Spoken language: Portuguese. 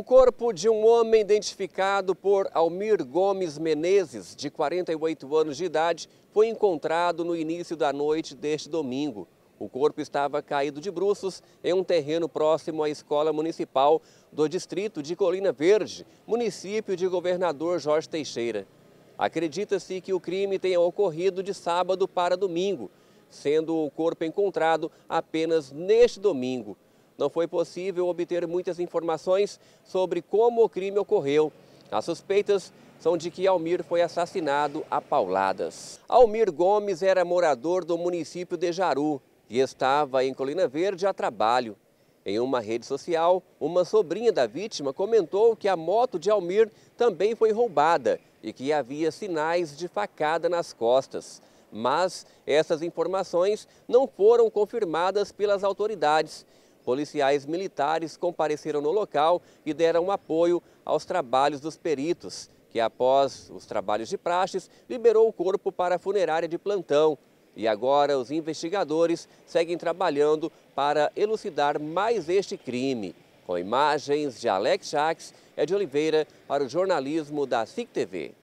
O corpo de um homem identificado por Almir Gomes Menezes, de 48 anos de idade, foi encontrado no início da noite deste domingo. O corpo estava caído de bruços em um terreno próximo à Escola Municipal do Distrito de Colina Verde, município de Governador Jorge Teixeira. Acredita-se que o crime tenha ocorrido de sábado para domingo, sendo o corpo encontrado apenas neste domingo não foi possível obter muitas informações sobre como o crime ocorreu. As suspeitas são de que Almir foi assassinado a pauladas. Almir Gomes era morador do município de Jaru e estava em Colina Verde a trabalho. Em uma rede social, uma sobrinha da vítima comentou que a moto de Almir também foi roubada e que havia sinais de facada nas costas. Mas essas informações não foram confirmadas pelas autoridades. Policiais militares compareceram no local e deram apoio aos trabalhos dos peritos, que após os trabalhos de praxes, liberou o corpo para a funerária de plantão. E agora os investigadores seguem trabalhando para elucidar mais este crime. Com imagens de Alex Jacques, é de Oliveira para o jornalismo da SIC TV.